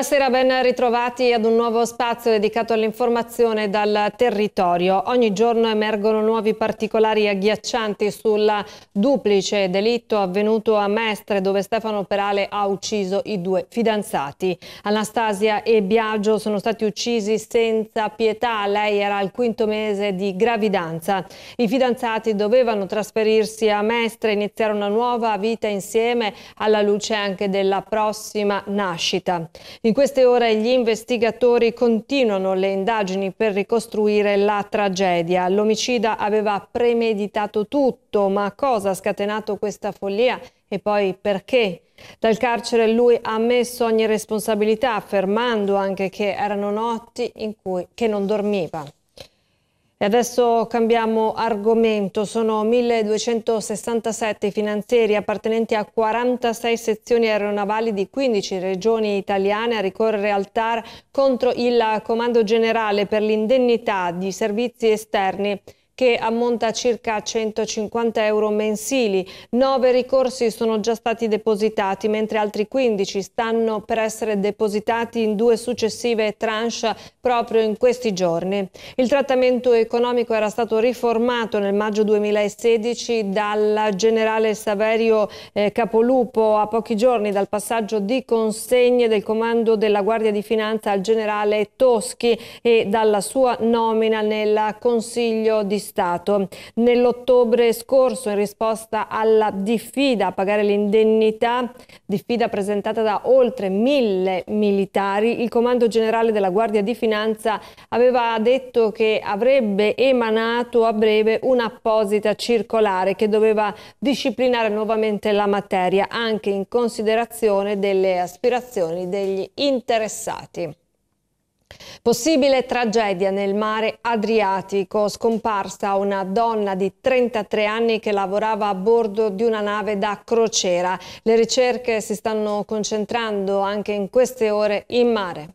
Buonasera, ben ritrovati ad un nuovo spazio dedicato all'informazione dal territorio. Ogni giorno emergono nuovi particolari agghiaccianti sul duplice delitto avvenuto a Mestre dove Stefano Perale ha ucciso i due fidanzati. Anastasia e Biagio sono stati uccisi senza pietà, lei era al quinto mese di gravidanza. I fidanzati dovevano trasferirsi a Mestre e iniziare una nuova vita insieme alla luce anche della prossima nascita. In queste ore gli investigatori continuano le indagini per ricostruire la tragedia. L'omicida aveva premeditato tutto, ma cosa ha scatenato questa follia e poi perché? Dal carcere lui ha ammesso ogni responsabilità, affermando anche che erano notti in cui non dormiva. E adesso cambiamo argomento, sono 1267 i finanzieri appartenenti a 46 sezioni aeronavali di 15 regioni italiane a ricorrere al TAR contro il Comando Generale per l'indennità di servizi esterni che ammonta a circa 150 euro mensili. Nove ricorsi sono già stati depositati, mentre altri 15 stanno per essere depositati in due successive tranche proprio in questi giorni. Il trattamento economico era stato riformato nel maggio 2016 dal generale Saverio eh, Capolupo a pochi giorni dal passaggio di consegne del comando della Guardia di Finanza al generale Toschi e dalla sua nomina nel Consiglio di Stato. Nell'ottobre scorso, in risposta alla diffida a pagare l'indennità, diffida presentata da oltre mille militari, il Comando Generale della Guardia di Finanza aveva detto che avrebbe emanato a breve un'apposita circolare che doveva disciplinare nuovamente la materia, anche in considerazione delle aspirazioni degli interessati. Possibile tragedia nel mare Adriatico, scomparsa una donna di 33 anni che lavorava a bordo di una nave da crociera. Le ricerche si stanno concentrando anche in queste ore in mare.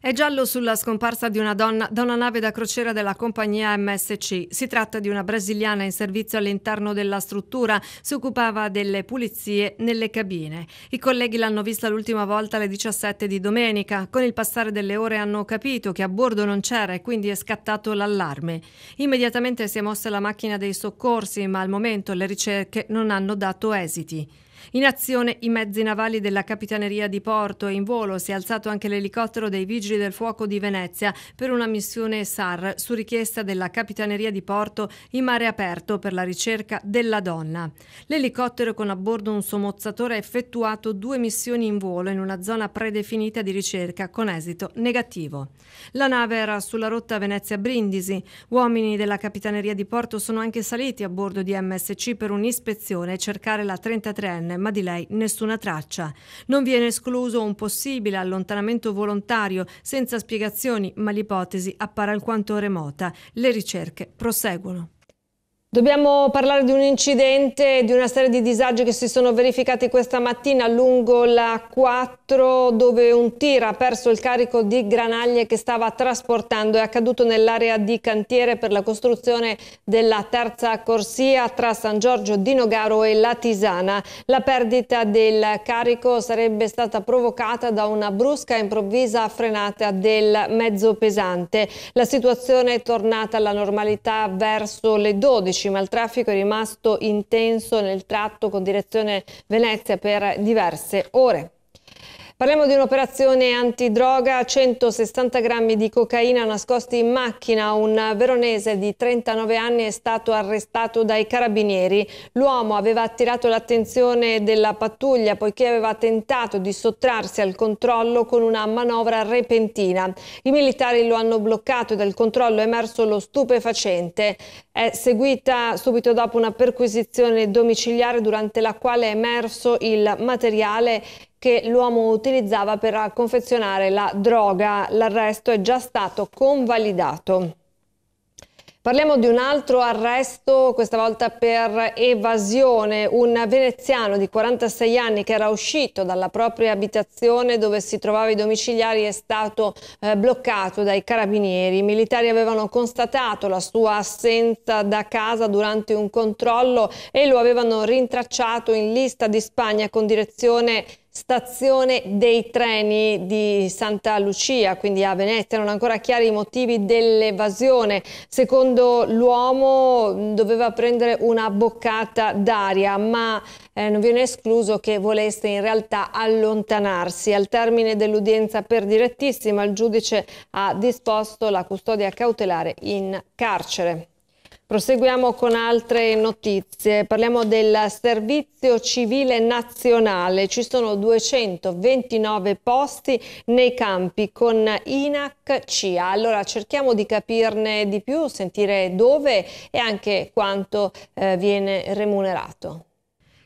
È giallo sulla scomparsa di una donna da una nave da crociera della compagnia MSC. Si tratta di una brasiliana in servizio all'interno della struttura, si occupava delle pulizie nelle cabine. I colleghi l'hanno vista l'ultima volta alle 17 di domenica. Con il passare delle ore hanno capito che a bordo non c'era e quindi è scattato l'allarme. Immediatamente si è mossa la macchina dei soccorsi, ma al momento le ricerche non hanno dato esiti. In azione i mezzi navali della Capitaneria di Porto e in volo si è alzato anche l'elicottero dei Vigili del Fuoco di Venezia per una missione SAR su richiesta della Capitaneria di Porto in mare aperto per la ricerca della donna. L'elicottero con a bordo un sommozzatore ha effettuato due missioni in volo in una zona predefinita di ricerca con esito negativo. La nave era sulla rotta Venezia-Brindisi. Uomini della Capitaneria di Porto sono anche saliti a bordo di MSC per un'ispezione e cercare la 33enne ma di lei nessuna traccia. Non viene escluso un possibile allontanamento volontario senza spiegazioni, ma l'ipotesi appare alquanto remota. Le ricerche proseguono. Dobbiamo parlare di un incidente, di una serie di disagi che si sono verificati questa mattina lungo la 4 dove un tir ha perso il carico di granaglie che stava trasportando. È accaduto nell'area di cantiere per la costruzione della terza corsia tra San Giorgio di Nogaro e la Tisana. La perdita del carico sarebbe stata provocata da una brusca e improvvisa frenata del mezzo pesante. La situazione è tornata alla normalità verso le 12 10, ma il traffico è rimasto intenso nel tratto con direzione Venezia per diverse ore. Parliamo di un'operazione antidroga, 160 grammi di cocaina nascosti in macchina. Un veronese di 39 anni è stato arrestato dai carabinieri. L'uomo aveva attirato l'attenzione della pattuglia poiché aveva tentato di sottrarsi al controllo con una manovra repentina. I militari lo hanno bloccato e dal controllo è emerso lo stupefacente. È seguita subito dopo una perquisizione domiciliare durante la quale è emerso il materiale che l'uomo utilizzava per confezionare la droga. L'arresto è già stato convalidato. Parliamo di un altro arresto, questa volta per evasione. Un veneziano di 46 anni che era uscito dalla propria abitazione dove si trovava i domiciliari è stato eh, bloccato dai carabinieri. I militari avevano constatato la sua assenza da casa durante un controllo e lo avevano rintracciato in lista di Spagna con direzione stazione dei treni di Santa Lucia, quindi a Venezia, non ancora chiari i motivi dell'evasione. Secondo l'uomo mm, doveva prendere una boccata d'aria, ma eh, non viene escluso che volesse in realtà allontanarsi. Al termine dell'udienza per direttissima il giudice ha disposto la custodia cautelare in carcere. Proseguiamo con altre notizie. Parliamo del Servizio Civile Nazionale. Ci sono 229 posti nei campi con INAC CIA. Allora cerchiamo di capirne di più, sentire dove e anche quanto eh, viene remunerato.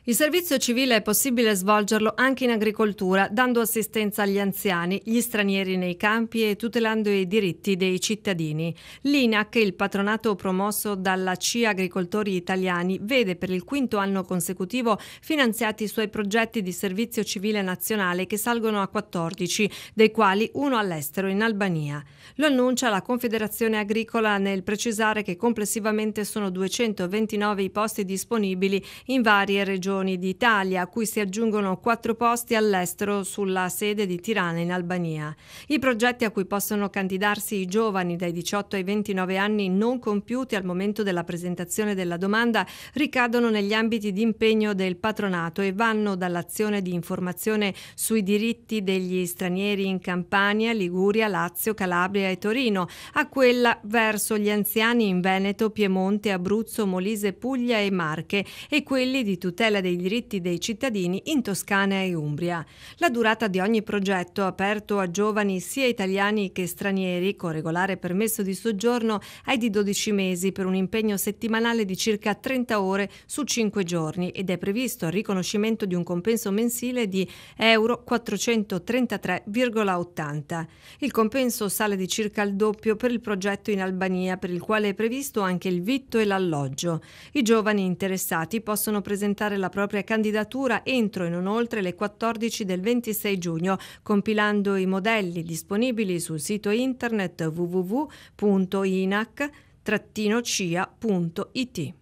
Il servizio civile è possibile svolgerlo anche in agricoltura, dando assistenza agli anziani, gli stranieri nei campi e tutelando i diritti dei cittadini. L'INAC, il patronato promosso dalla CIA Agricoltori Italiani, vede per il quinto anno consecutivo finanziati i suoi progetti di servizio civile nazionale che salgono a 14, dei quali uno all'estero in Albania. Lo annuncia la Confederazione Agricola nel precisare che complessivamente sono 229 i posti disponibili in varie regioni regioni d'Italia, a cui si aggiungono quattro posti all'estero sulla sede di Tirana in Albania. I progetti a cui possono candidarsi i giovani dai 18 ai 29 anni non compiuti al momento della presentazione della domanda ricadono negli ambiti di impegno del patronato e vanno dall'azione di informazione sui diritti degli stranieri in Campania, Liguria, Lazio, Calabria e Torino, a quella verso gli anziani in Veneto, Piemonte, Abruzzo, Molise, Puglia e Marche e quelli di tutela dei diritti dei cittadini in Toscana e Umbria. La durata di ogni progetto aperto a giovani sia italiani che stranieri con regolare permesso di soggiorno è di 12 mesi per un impegno settimanale di circa 30 ore su 5 giorni ed è previsto il riconoscimento di un compenso mensile di euro 433,80. Il compenso sale di circa il doppio per il progetto in Albania per il quale è previsto anche il vitto e l'alloggio. I giovani interessati possono presentare la propria candidatura entro e non oltre le 14 del 26 giugno, compilando i modelli disponibili sul sito internet www.inac-cia.it.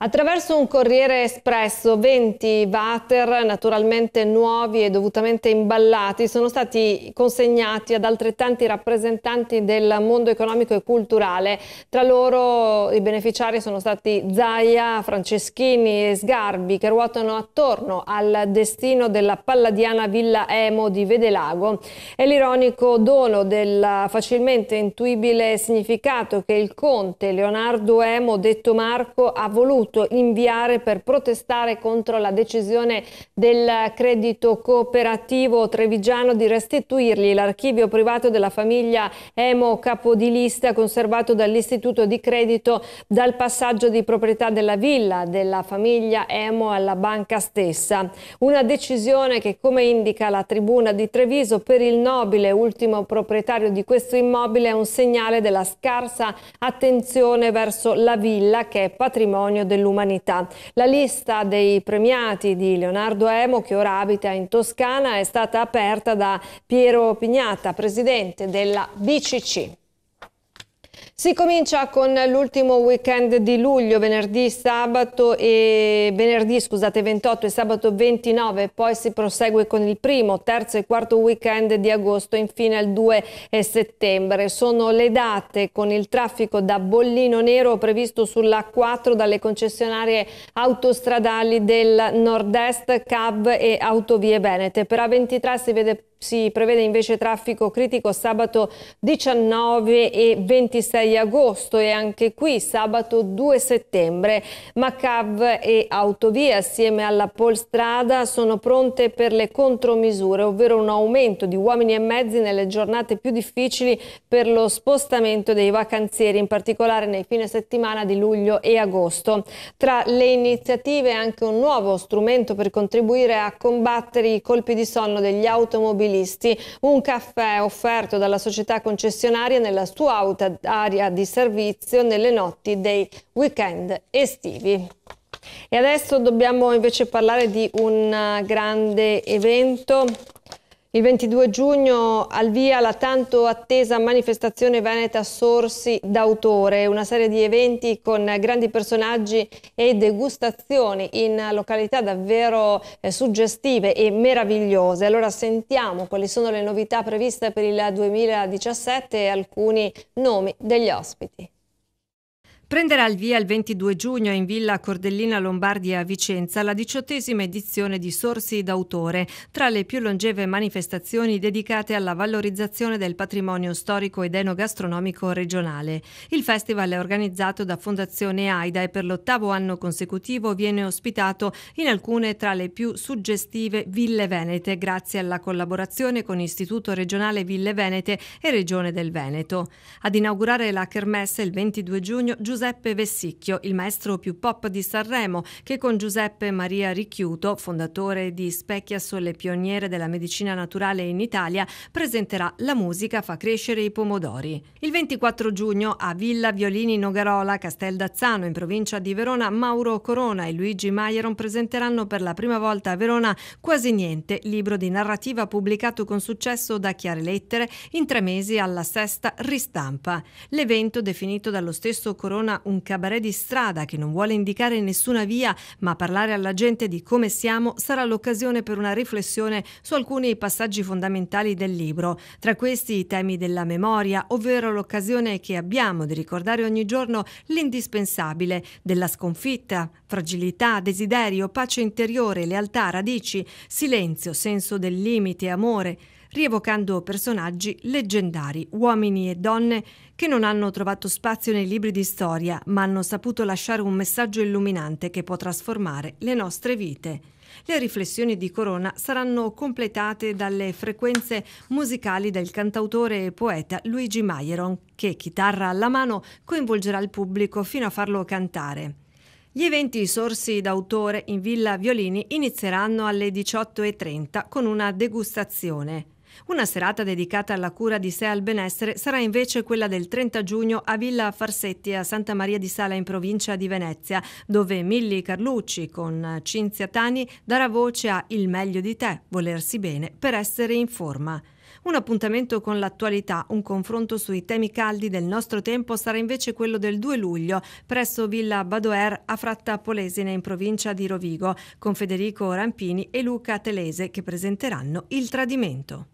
Attraverso un corriere espresso, 20 water naturalmente nuovi e dovutamente imballati sono stati consegnati ad altrettanti rappresentanti del mondo economico e culturale. Tra loro i beneficiari sono stati Zaia, Franceschini e Sgarbi che ruotano attorno al destino della palladiana Villa Emo di Vedelago. È l'ironico dono del facilmente intuibile significato che il conte Leonardo Emo, detto Marco, ha voluto voluto inviare per protestare contro la decisione del credito cooperativo trevigiano di restituirgli l'archivio privato della famiglia Emo Capodilista conservato dall'Istituto di Credito dal passaggio di proprietà della villa della famiglia Emo alla banca stessa. Una decisione che, come indica la tribuna di Treviso, per il nobile ultimo proprietario di questo immobile è un segnale della scarsa attenzione verso la villa che è patrimonio del dell'umanità. La lista dei premiati di Leonardo Emo, che ora abita in Toscana, è stata aperta da Piero Pignata, presidente della BCC. Si comincia con l'ultimo weekend di luglio, venerdì, sabato e venerdì, scusate, 28 e sabato 29, poi si prosegue con il primo, terzo e quarto weekend di agosto, infine il 2 settembre. Sono le date con il traffico da bollino nero previsto sulla 4 dalle concessionarie autostradali del nord-est, CAV e Autovie Venete. Per A23 si vede si prevede invece traffico critico sabato 19 e 26 agosto e anche qui sabato 2 settembre Macav e Autovia assieme alla Polstrada sono pronte per le contromisure ovvero un aumento di uomini e mezzi nelle giornate più difficili per lo spostamento dei vacanzieri in particolare nei fine settimana di luglio e agosto. Tra le iniziative anche un nuovo strumento per contribuire a combattere i colpi di sonno degli automobilisti automobilisti, un caffè offerto dalla società concessionaria nella sua area di servizio nelle notti dei weekend estivi. E adesso dobbiamo invece parlare di un eh, grande evento il 22 giugno al via la tanto attesa manifestazione veneta Sorsi d'autore, una serie di eventi con grandi personaggi e degustazioni in località davvero eh, suggestive e meravigliose. Allora sentiamo quali sono le novità previste per il 2017 e alcuni nomi degli ospiti. Prenderà il via il 22 giugno in Villa Cordellina Lombardia a Vicenza la diciottesima edizione di Sorsi d'autore, tra le più longeve manifestazioni dedicate alla valorizzazione del patrimonio storico ed enogastronomico regionale. Il festival è organizzato da Fondazione AIDA e per l'ottavo anno consecutivo viene ospitato in alcune tra le più suggestive ville venete grazie alla collaborazione con Istituto Regionale Ville Venete e Regione del Veneto. Ad inaugurare la Kermesse il 22 giugno Giuseppe Vessicchio, il maestro più pop di Sanremo, che con Giuseppe Maria Ricchiuto, fondatore di Specchia Sole Pioniere della Medicina Naturale in Italia, presenterà La musica fa crescere i pomodori. Il 24 giugno a Villa Violini Nogarola, Castel d'Azzano, in provincia di Verona, Mauro Corona e Luigi Maieron presenteranno per la prima volta a Verona Quasi Niente, libro di narrativa pubblicato con successo da Chiare Lettere in tre mesi alla sesta ristampa. L'evento, definito dallo stesso Corona suona un cabaret di strada che non vuole indicare nessuna via, ma parlare alla gente di come siamo sarà l'occasione per una riflessione su alcuni passaggi fondamentali del libro. Tra questi i temi della memoria, ovvero l'occasione che abbiamo di ricordare ogni giorno l'indispensabile della sconfitta, fragilità, desiderio, pace interiore, lealtà, radici, silenzio, senso del limite, amore, rievocando personaggi leggendari, uomini e donne che non hanno trovato spazio nei libri di storia, ma hanno saputo lasciare un messaggio illuminante che può trasformare le nostre vite. Le riflessioni di Corona saranno completate dalle frequenze musicali del cantautore e poeta Luigi Maieron, che chitarra alla mano coinvolgerà il pubblico fino a farlo cantare. Gli eventi sorsi d'autore in Villa Violini inizieranno alle 18.30 con una degustazione. Una serata dedicata alla cura di sé e al benessere sarà invece quella del 30 giugno a Villa Farsetti a Santa Maria di Sala in provincia di Venezia, dove Milli Carlucci con Cinzia Tani darà voce a Il meglio di te, volersi bene per essere in forma. Un appuntamento con l'attualità, un confronto sui temi caldi del nostro tempo sarà invece quello del 2 luglio presso Villa Badoer a Fratta Polesine in provincia di Rovigo con Federico Rampini e Luca Telese che presenteranno Il tradimento.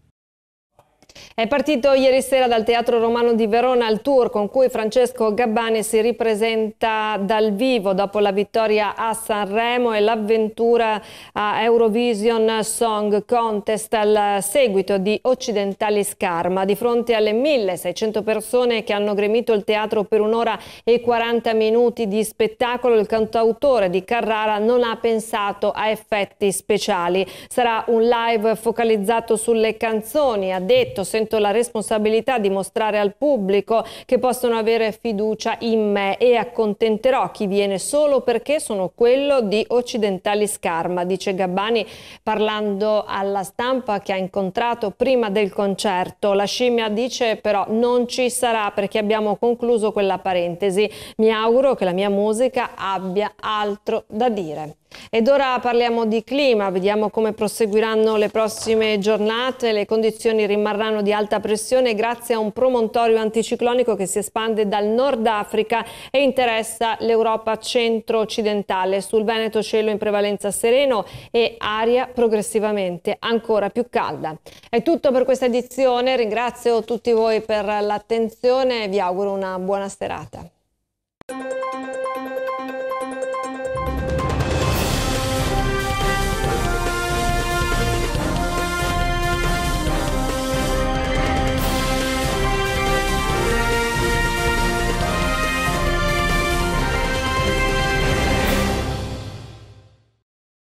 È partito ieri sera dal Teatro Romano di Verona il tour con cui Francesco Gabbani si ripresenta dal vivo dopo la vittoria a Sanremo e l'avventura a Eurovision Song Contest al seguito di Occidentali Scarma. Di fronte alle 1600 persone che hanno gremito il teatro per un'ora e 40 minuti di spettacolo, il cantautore di Carrara non ha pensato a effetti speciali. Sarà un live focalizzato sulle canzoni, ha detto sento la responsabilità di mostrare al pubblico che possono avere fiducia in me e accontenterò chi viene solo perché sono quello di Occidentali Scarma, dice Gabbani parlando alla stampa che ha incontrato prima del concerto. La scimmia dice però non ci sarà perché abbiamo concluso quella parentesi. Mi auguro che la mia musica abbia altro da dire. Ed ora parliamo di clima, vediamo come proseguiranno le prossime giornate, le condizioni rimarranno di alta pressione grazie a un promontorio anticiclonico che si espande dal nord Africa e interessa l'Europa centro-occidentale. Sul Veneto cielo in prevalenza sereno e aria progressivamente ancora più calda. È tutto per questa edizione, ringrazio tutti voi per l'attenzione e vi auguro una buona serata.